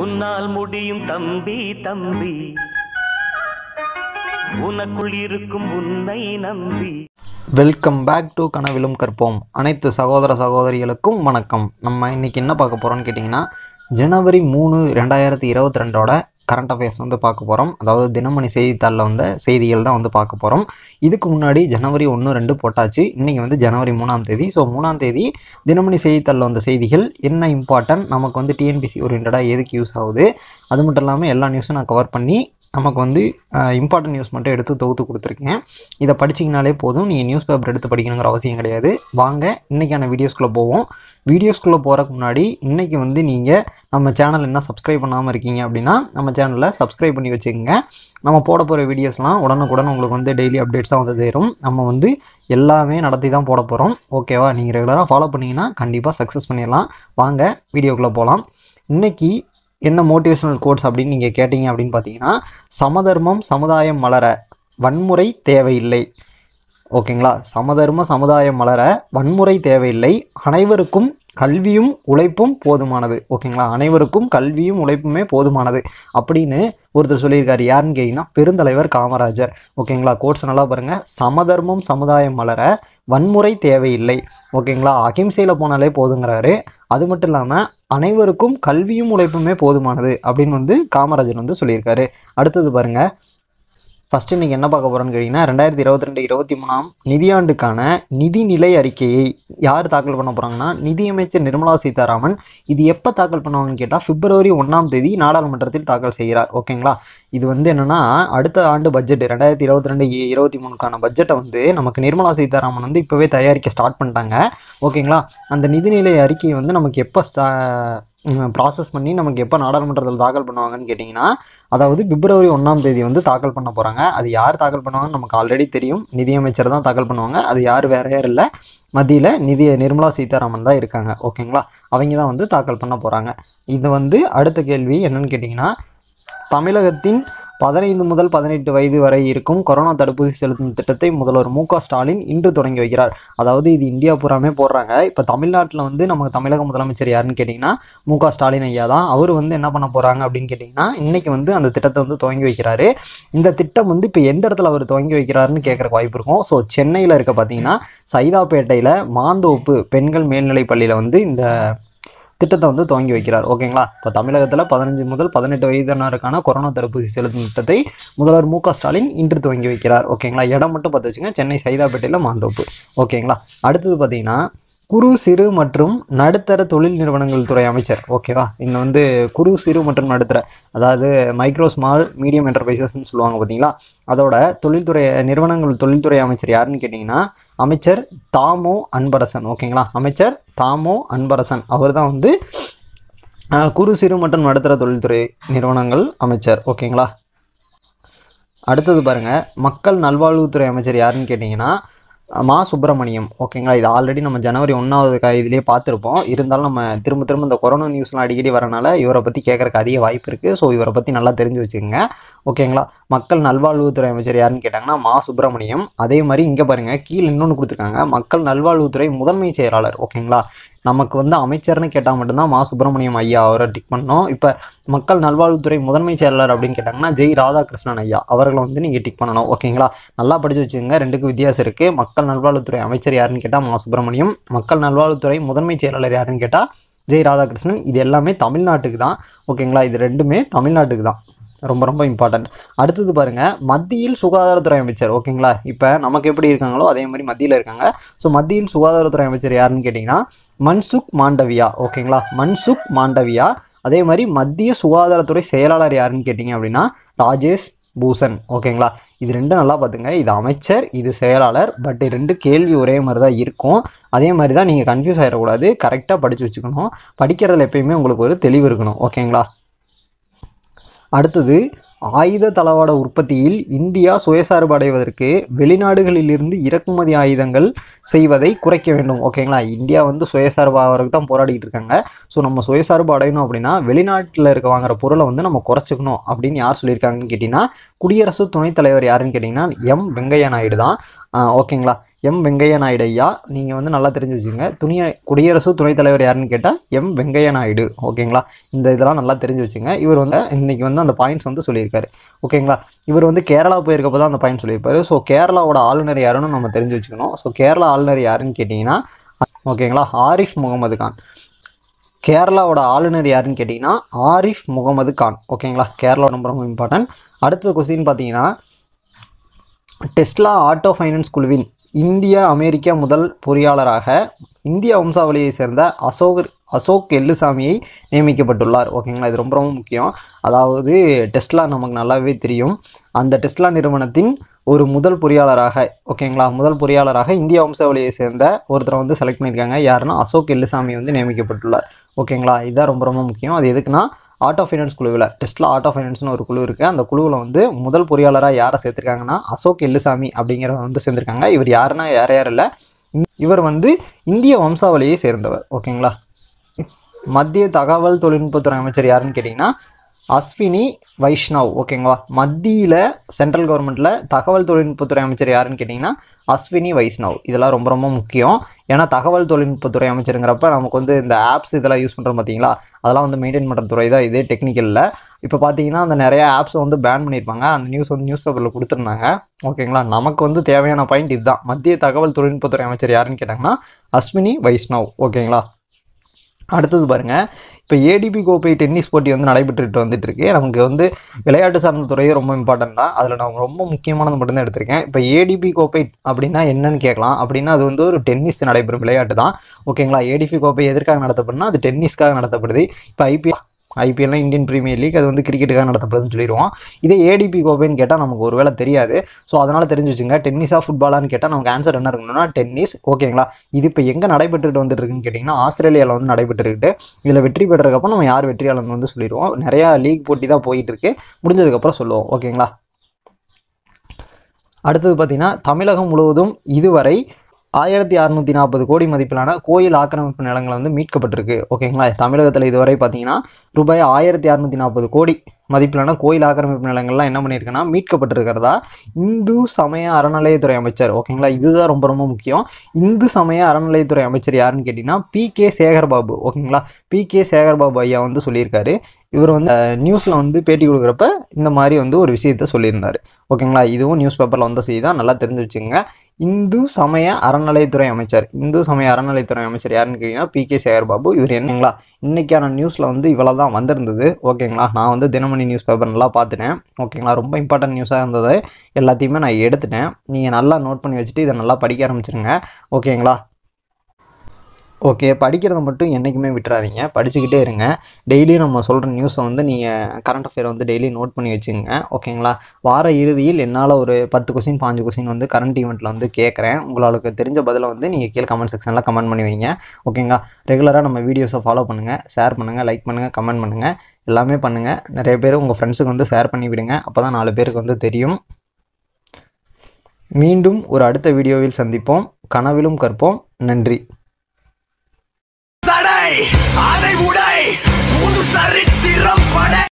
உன்னால் முடியும் தம்பி தம்பி உனக்குள் இருக்கும் உன்னை நம்பி வெல்கம் பேக் டு கனவிலும் கற்போம் அனைத்து சகோதர சகோதரிகளுக்கும் வணக்கம் நம்ம இன்னைக்கு என்ன பார்க்க போகிறோம்னு கேட்டிங்கன்னா ஜனவரி மூணு ரெண்டாயிரத்தி இருபத்தி ரெண்டோட கரண்ட் அஃபேர்ஸ் வந்து பார்க்க போகிறோம் அதாவது தினமணி செய்தித்தாளில் வந்த செய்திகள் தான் வந்து பார்க்க போகிறோம் இதுக்கு முன்னாடி ஜனவரி ஒன்று ரெண்டு போட்டாச்சு இன்றைக்கி வந்து ஜனவரி மூணாம் தேதி ஸோ மூணாம் தேதி தினமணி செய்தித்தாளில் வந்த செய்திகள் என்ன இம்பார்ட்டன்ட் நமக்கு வந்து டிஎன்பிசி ஓரியன்டாக எதுக்கு யூஸ் ஆகுது அது மட்டும் இல்லாமல் எல்லா நியூஸும் நான் கவர் பண்ணி நமக்கு வந்து இம்பார்ட்டன்ட் நியூஸ் மட்டும் எடுத்து தொகுத்து கொடுத்துருக்கேன் இதை படிச்சிங்கனாலே போதும் நீங்கள் நியூஸ் பேப்பர் எடுத்து படிக்கணுங்கிற அவசியம் கிடையாது வாங்க இன்றைக்கான வீடியோஸ்குள்ளே போவோம் வீடியோஸ்குள்ளே போகிறக்கு முன்னாடி இன்றைக்கி வந்து நீங்கள் நம்ம சேனல் என்ன சப்ஸ்கிரைப் பண்ணாமல் இருக்கீங்க அப்படின்னா நம்ம சேனலை சப்ஸ்கிரைப் பண்ணி வச்சுக்கோங்க நம்ம போட போகிற வீடியோஸ்லாம் உடனுக்குடன் உங்களுக்கு வந்து டெய்லி அப்டேட்ஸாக வந்து தேரும் நம்ம வந்து எல்லாமே நடத்தி தான் போட போகிறோம் ஓகேவா நீங்கள் ரெகுலராக ஃபாலோ பண்ணிங்கன்னா கண்டிப்பாக சக்ஸஸ் பண்ணிடலாம் வாங்க வீடியோக்குள்ளே போகலாம் இன்றைக்கி என்ன மோட்டிவேஷனல் கோட்ஸ் அப்படின்னு நீங்கள் கேட்டீங்க அப்படின்னு பார்த்தீங்கன்னா சமதர்மம் சமுதாயம் மலர வன்முறை தேவையில்லை ஓகேங்களா சமதர்ம சமுதாயம் மலர வன்முறை தேவையில்லை அனைவருக்கும் கல்வியும் உழைப்பும் போதுமானது ஓகேங்களா அனைவருக்கும் கல்வியும் உழைப்புமே போதுமானது அப்படின்னு ஒருத்தர் சொல்லியிருக்காரு யாருன்னு கேட்டிங்கன்னா பெருந்தலைவர் காமராஜர் ஓகேங்களா கோட்ஸ் நல்லா பாருங்கள் சமதர்மம் சமுதாயம் மலர வன்முறை தேவையில்லை ஓகேங்களா அகிம்சையில் போனாலே போதுங்கிறாரு அது மட்டும் இல்லாமல் அனைவருக்கும் கல்வியும் உழைப்புமே போதுமானது அப்படின்னு வந்து காமராஜர் வந்து சொல்லியிருக்காரு அடுத்தது பாருங்கள் ஃபஸ்ட்டு இன்றைக்கி என்ன பார்க்க போகிறோன்னு கேட்டிங்கன்னா ரெண்டாயிரத்தி இருபத்தி ரெண்டு இருபத்தி மூணாம் நிதியாண்டுக்கான நிதிநிலை அறிக்கையை யார் தாக்கல் பண்ண போகிறாங்கன்னா நிதியமைச்சர் நிர்மலா சீதாராமன் இது எப்போ தாக்கல் பண்ணுவாங்கன்னு கேட்டால் பிப்ரவரி ஒன்றாம் தேதி நாடாளுமன்றத்தில் தாக்கல் செய்கிறார் ஓகேங்களா இது வந்து என்னென்னா அடுத்த ஆண்டு பட்ஜெட் ரெண்டாயிரத்தி இருபத்தி ரெண்டு இருபத்தி மூணுக்கான பட்ஜெட்டை வந்து நமக்கு நிர்மலா சீதாராமன் வந்து இப்போவே தயாரிக்க ஸ்டார்ட் பண்ணிட்டாங்க ஓகேங்களா அந்த நிதிநிலை அறிக்கையை வந்து நமக்கு எப்போ ப்ராசஸ் பண்ணி நமக்கு எப்போ நாடாளுமன்றத்தில் தாக்கல் பண்ணுவாங்கன்னு கேட்டிங்கன்னா அதாவது பிப்ரவரி ஒன்றாம் தேதி வந்து தாக்கல் பண்ண போகிறாங்க அது யார் தாக்கல் பண்ணுவாங்கன்னு நமக்கு ஆல்ரெடி தெரியும் நிதியமைச்சர் தான் தாக்கல் பண்ணுவாங்க அது யார் வேற யார் இல்லை மத்தியில் நிதி நிர்மலா சீதாராமன் தான் இருக்காங்க ஓகேங்களா அவங்க தான் வந்து தாக்கல் பண்ண போகிறாங்க இது வந்து அடுத்த கேள்வி என்னென்னு கேட்டிங்கன்னா தமிழகத்தின் பதினைந்து முதல் பதினெட்டு வயது வரை இருக்கும் கொரோனா தடுப்பூசி செலுத்தும் திட்டத்தை முதல்வர் மு ஸ்டாலின் இன்று தொடங்கி வைக்கிறார் அதாவது இது இந்தியா பூராமே போடுறாங்க இப்போ தமிழ்நாட்டில் வந்து நமக்கு தமிழக முதலமைச்சர் யாருன்னு கேட்டிங்கன்னா மு ஸ்டாலின் ஐயா தான் அவர் வந்து என்ன பண்ண போகிறாங்க அப்படின்னு கேட்டிங்கன்னா இன்றைக்கி வந்து அந்த திட்டத்தை வந்து துவங்கி வைக்கிறாரு இந்த திட்டம் வந்து இப்போ எந்த இடத்துல அவர் துவங்கி வைக்கிறாருன்னு கேட்குறக்கு வாய்ப்பு இருக்கும் ஸோ சென்னையில் இருக்க பார்த்தீங்கன்னா சைதாப்பேட்டையில் மாந்தோப்பு பெண்கள் மேல்நிலைப் பள்ளியில் வந்து இந்த திட்டத்தை வந்து துவங்கி வைக்கிறார் ஓகேங்களா இப்போ தமிழகத்தில் பதினஞ்சு முதல் பதினெட்டு வயதினருக்கான கொரோனா தடுப்பூசி செலுத்தும் திட்டத்தை முதல்வர் மு ஸ்டாலின் இன்று துவங்கி வைக்கிறார் ஓகேங்களா இடம் மட்டும் பார்த்து வச்சுங்க சென்னை சைதாப்பேட்டையில் மாந்தோப்பு ஓகேங்களா அடுத்தது பார்த்தீங்கன்னா குறு சிறு மற்றும் நடுத்தர தொழில் நிறுவனங்கள் துறை அமைச்சர் ஓகேவா இங்கே வந்து குறு சிறு மற்றும் நடுத்தர அதாவது மைக்ரோ ஸ்மால் மீடியம் என்டர்பிரைசஸ்ன்னு சொல்லுவாங்க பார்த்தீங்களா அதோட தொழில்துறை நிறுவனங்கள் தொழில்துறை அமைச்சர் யாருன்னு கேட்டிங்கன்னா அமைச்சர் தாமோ அன்பரசன் ஓகேங்களா அமைச்சர் தாமோ அன்பரசன் அவர் தான் வந்து குறு சிறு மற்றும் நடுத்தர தொழில்துறை நிறுவனங்கள் அமைச்சர் ஓகேங்களா அடுத்தது பாருங்கள் மக்கள் நல்வாழ்வுத்துறை அமைச்சர் யாருன்னு கேட்டிங்கன்னா மா சுப்பிரமணியம் ஓகேங்களா இது ஆல்ரெடி நம்ம ஜனவரி ஒன்றாவது இதுலேயே பார்த்துருப்போம் இருந்தாலும் நம்ம திரும்ப திரும்ப இந்த கொரோனா நியூஸ்லாம் அடிக்கடி வரனால இவரை பற்றி கேட்குறக்கு அதிக வாய்ப்பு இருக்குது ஸோ இவரை பற்றி நல்லா தெரிஞ்சு வச்சுக்கோங்க ஓகேங்களா மக்கள் நல்வாழ்வுத்துறை அமைச்சர் யாருன்னு கேட்டாங்கன்னா மா சுப்பிரமணியம் அதே மாதிரி இங்கே பாருங்கள் கீழே இன்னொன்று கொடுத்துருக்காங்க மக்கள் நல்வாழ்வுத்துறை முதன்மை செயலாளர் ஓகேங்களா நமக்கு வந்து அமைச்சர்னு கேட்டால் மட்டும்தான் மா சுப்பிரமணியம் ஐயா அவரை டிக் பண்ணோம் இப்போ மக்கள் நல்வாழ்வுத்துறை முதன்மை செயலாளர் அப்படின்னு கேட்டாங்கன்னா ஜெய் ராதாகிருஷ்ணன் ஐயா அவர்களை வந்து நீங்கள் டிக் பண்ணணும் ஓகேங்களா நல்லா படித்து வச்சுங்க ரெண்டுக்கு வித்தியாசம் இருக்குது மக்கள் நல்வாழ்வுத்துறை அமைச்சர் யாருன்னு கேட்டால் மா சுப்பிரமணியம் மக்கள் நல்வாழ்வுத்துறை முதன்மை செயலாளர் யாருன்னு கேட்டால் ஜெய் ராதாகிருஷ்ணன் இது எல்லாமே தமிழ்நாட்டுக்கு தான் ஓகேங்களா இது ரெண்டுமே தமிழ்நாட்டுக்கு தான் ரொம்ப ரொம்ப இம்பார்ட்டன்ட் அடுத்தது பாருங்கள் மத்தியில் சுகாதாரத்துறை அமைச்சர் ஓகேங்களா இப்போ நமக்கு எப்படி இருக்காங்களோ அதே மாதிரி மத்தியில் இருக்காங்க ஸோ மத்தியில் சுகாதாரத்துறை அமைச்சர் யாருன்னு கேட்டிங்கன்னா மன்சுக் மாண்டவியா ஓகேங்களா மன்சுக் மாண்டவியா அதே மாதிரி மத்திய சுகாதாரத்துறை செயலாளர் யாருன்னு கேட்டிங்க அப்படின்னா ராஜேஷ் பூஷன் ஓகேங்களா இது ரெண்டும் நல்லா பார்த்துங்க இது அமைச்சர் இது செயலாளர் பட் ரெண்டு கேள்வி ஒரே மாதிரி தான் இருக்கும் அதே மாதிரி தான் நீங்கள் கன்ஃபியூஸ் ஆகிடக்கூடாது கரெக்டாக படித்து வச்சுக்கணும் படிக்கிறதுல எப்பயுமே உங்களுக்கு ஒரு தெளிவு இருக்கணும் ஓகேங்களா அடுத்தது ஆயுத தளவாட உற்பத்தியில் இந்தியா சுயசார்பு அடைவதற்கு வெளிநாடுகளிலிருந்து இறக்குமதி ஆயுதங்கள் செய்வதை குறைக்க வேண்டும் ஓகேங்களா இந்தியா வந்து ஆகிறதுக்கு தான் போராடிட்டு இருக்காங்க ஸோ நம்ம சுயசார்பு அடையணும் அப்படின்னா வெளிநாட்டில் இருக்க வாங்குற பொருளை வந்து நம்ம குறைச்சிக்கணும் அப்படின்னு யார் சொல்லியிருக்காங்கன்னு கேட்டிங்கன்னா குடியரசு துணைத் தலைவர் யாருன்னு கேட்டிங்கன்னா எம் வெங்கையா நாயுடு தான் ஓகேங்களா எம் வெங்கைய நாயுடு ஐயா நீங்கள் வந்து நல்லா தெரிஞ்சு வச்சுக்கோங்க துணிய குடியரசு துணைத் தலைவர் யாருன்னு கேட்டால் எம் வெங்கைய நாயுடு ஓகேங்களா இந்த இதெல்லாம் நல்லா தெரிஞ்சு வச்சுங்க இவர் வந்து இன்றைக்கி வந்து அந்த பாயிண்ட்ஸ் வந்து சொல்லியிருக்காரு ஓகேங்களா இவர் வந்து கேரளா போயிருக்கப்போ தான் அந்த பாயிண்ட் சொல்லியிருப்பார் ஸோ கேரளாவோட ஆளுநர் யாருன்னு நம்ம தெரிஞ்சு வச்சுக்கணும் ஸோ கேரளா ஆளுநர் யாருன்னு கேட்டிங்கன்னா ஓகேங்களா ஆரிஃப் முகமது கான் கேரளாவோட ஆளுநர் யாருன்னு கேட்டிங்கன்னா ஆரிஃப் முகமது கான் ஓகேங்களா கேரளா ரொம்ப ரொம்ப இம்பார்ட்டன்ட் அடுத்த கொஸ்டின் பார்த்தீங்கன்னா டெஸ்லா ஆட்டோ ஃபைனான்ஸ் குழுவின் இந்திய அமெரிக்க முதல் பொறியாளராக இந்திய வம்சாவளியை சேர்ந்த அசோகர் அசோக் எல்லுசாமியை நியமிக்கப்பட்டுள்ளார் ஓகேங்களா இது ரொம்ப ரொம்ப முக்கியம் அதாவது டெஸ்லா நமக்கு நல்லாவே தெரியும் அந்த டெஸ்லா நிறுவனத்தின் ஒரு முதல் பொறியாளராக ஓகேங்களா முதல் பொறியாளராக இந்திய வம்சாவளியை சேர்ந்த ஒருத்தரை வந்து செலக்ட் பண்ணியிருக்காங்க யாருன்னா அசோக் எல்லுசாமி வந்து நியமிக்கப்பட்டுள்ளார் ஓகேங்களா இதுதான் ரொம்ப ரொம்ப முக்கியம் அது எதுக்குன்னா ஆட்டோ ஃபைனான்ஸ் குழுவில் டெஸ்ட்டில் ஆட்டோ ஃபைனான்ஸ்னு ஒரு குழு இருக்குது அந்த குழுவில் வந்து முதல் பொறியாளராக யாரை சேர்த்துருக்காங்கன்னா அசோக் எல்லுசாமி அப்படிங்கிறத வந்து சேர்ந்துருக்காங்க இவர் யாருன்னா யார் யார் இல்லை இவர் வந்து இந்திய வம்சாவளியை சேர்ந்தவர் ஓகேங்களா மத்திய தகவல் தொழில்நுட்பத்துறை அமைச்சர் யாருன்னு கேட்டிங்கன்னா அஸ்வினி வைஷ்ணவ் ஓகேங்களா மத்தியில் சென்ட்ரல் கவர்மெண்ட்டில் தகவல் தொழில்நுட்பத்துறை அமைச்சர் யாருன்னு கேட்டிங்கன்னா அஸ்வினி வைஷ்ணவ் இதெல்லாம் ரொம்ப ரொம்ப முக்கியம் ஏன்னா தகவல் தொழில்நுட்பத்துறை அமைச்சருங்கிறப்ப நமக்கு வந்து இந்த ஆப்ஸ் இதெல்லாம் யூஸ் பண்ணுறோம் பார்த்தீங்களா அதெல்லாம் வந்து மெயின்டைன் பண்ணுற துறை தான் இதே டெக்னிக்கலில் இப்போ பார்த்தீங்கன்னா அந்த நிறையா ஆப்ஸை வந்து பேன் பண்ணியிருப்பாங்க அந்த நியூஸ் வந்து நியூஸ் பேப்பரில் கொடுத்துருந்தாங்க ஓகேங்களா நமக்கு வந்து தேவையான பாயிண்ட் இதுதான் மத்திய தகவல் தொழில்நுட்பத்துறை அமைச்சர் யாருன்னு கேட்டாங்கன்னா அஸ்வினி வைஷ்ணவ் ஓகேங்களா அடுத்தது பாருங்கள் இப்போ ஏடிபி கோப்பை டென்னிஸ் போட்டி வந்து நடைபெற்றுட்டு வந்துட்டு இருக்கு நமக்கு வந்து விளையாட்டு சார்ந்த துறையே ரொம்ப இம்பார்ட்டன்ட் தான் அதில் நான் ரொம்ப முக்கியமானது மட்டும்தான் எடுத்திருக்கேன் இப்போ ஏடிபி கோப்பை அப்படின்னா என்னன்னு கேட்கலாம் அப்படின்னா அது வந்து ஒரு டென்னிஸ் நடைபெறும் விளையாட்டு தான் ஓகேங்களா ஏடிபி கோப்பை எதற்காக நடத்தப்படுனா அது டென்னிஸ்க்காக நடத்தப்படுது இப்போ ஐபிஎல் ஐபிஎல்னா இந்தியன் ப்ரீமியர் லீக் அது வந்து கிரிக்கெட்டுக்காக நடத்தப்படுதுன்னு சொல்லிடுவோம் இதே ஏடிபி கோப்பைன்னு கேட்டால் நமக்கு ஒரு வேலை தெரியாது ஸோ அதனால் தெரிஞ்சு வச்சுங்க டென்னிஸாக ஃபுட்பாலான்னு கேட்டால் நமக்கு ஆன்சர் என்ன இருக்கணும்னா டென்னிஸ் ஓகேங்களா இது இப்போ எங்கே நடைபெற்றுட்டு வந்துட்டுருக்குன்னு கேட்டிங்கன்னா ஆஸ்திரேலியாவில் வந்து நடைபெற்றுக்கிட்டு இதில் வெற்றி பெற்றதுக்கப்புறம் நம்ம யார் வெற்றியாளர்னு வந்து சொல்லிடுவோம் நிறையா லீக் போட்டி தான் போயிட்டு இருக்கு முடிஞ்சதுக்கப்புறம் சொல்லுவோம் ஓகேங்களா அடுத்தது பார்த்திங்கன்னா தமிழகம் முழுவதும் இதுவரை ஆயிரத்தி அறநூற்றி நாற்பது கோடி மதிப்பிலான கோயில் ஆக்கிரமிப்பு நிலங்களை வந்து மீட்கப்பட்டிருக்கு ஓகேங்களா தமிழகத்தில் இதுவரை பார்த்தீங்கன்னா ரூபாய் ஆயிரத்தி அறநூற்றி நாற்பது கோடி மதிப்பிலான கோயில் ஆக்கிரமிப்பு நிலங்கள்லாம் என்ன பண்ணியிருக்குன்னா மீட்கப்பட்டிருக்கிறதா இந்து சமய அறநிலையத்துறை அமைச்சர் ஓகேங்களா இதுதான் ரொம்ப ரொம்ப முக்கியம் இந்து சமய அறநிலையத்துறை அமைச்சர் யாருன்னு கேட்டிங்கன்னா பி கே சேகர்பாபு ஓகேங்களா பி கே சேகர்பாபு ஐயா வந்து சொல்லியிருக்காரு இவர் வந்து நியூஸில் வந்து பேட்டி கொடுக்குறப்ப இந்த மாதிரி வந்து ஒரு விஷயத்த சொல்லியிருந்தார் ஓகேங்களா இதுவும் நியூஸ் பேப்பரில் வந்த செய்தி தான் நல்லா தெரிஞ்சு வச்சுக்கோங்க இந்து சமய அறநிலையத்துறை அமைச்சர் இந்து சமய அறநிலையத்துறை அமைச்சர் யாருன்னு கேட்டிங்கன்னா பி கே சேகர்பாபு இவர் என்னங்களா இன்றைக்கான நியூஸில் வந்து இவ்வளோ தான் வந்திருந்தது ஓகேங்களா நான் வந்து தினமணி நியூஸ் பேப்பர் நல்லா பார்த்துட்டேன் ஓகேங்களா ரொம்ப இம்பார்ட்டன்ட் நியூஸாக இருந்தது எல்லாத்தையுமே நான் எடுத்துட்டேன் நீங்கள் நல்லா நோட் பண்ணி வச்சுட்டு இதை நல்லா படிக்க ஆரம்பிச்சிருங்க ஓகேங்களா ஓகே படிக்கிறத மட்டும் என்றைக்குமே விட்டுறாதீங்க படிச்சுக்கிட்டே இருங்க டெய்லியும் நம்ம சொல்கிற நியூஸை வந்து நீங்கள் கரண்ட் அஃபேர் வந்து டெய்லி நோட் பண்ணி வச்சுங்க ஓகேங்களா வார இறுதியில் என்னால் ஒரு பத்து கொஸ்டின் பாஞ்சு கொஸ்டின் வந்து கரண்ட் ஈவெண்ட்டில் வந்து கேட்குறேன் உங்களுக்கு தெரிஞ்ச பதிலை வந்து நீங்கள் கீழே கமெண்ட் செக்ஷனில் கமெண்ட் பண்ணி வைங்க ஓகேங்களா ரெகுலராக நம்ம வீடியோஸை ஃபாலோ பண்ணுங்கள் ஷேர் பண்ணுங்கள் லைக் பண்ணுங்கள் கமெண்ட் பண்ணுங்கள் எல்லாமே பண்ணுங்கள் நிறைய பேர் உங்கள் ஃப்ரெண்ட்ஸுக்கு வந்து ஷேர் பண்ணி விடுங்க அப்போ தான் நாலு பேருக்கு வந்து தெரியும் மீண்டும் ஒரு அடுத்த வீடியோவில் சந்திப்போம் கனவிலும் கற்போம் நன்றி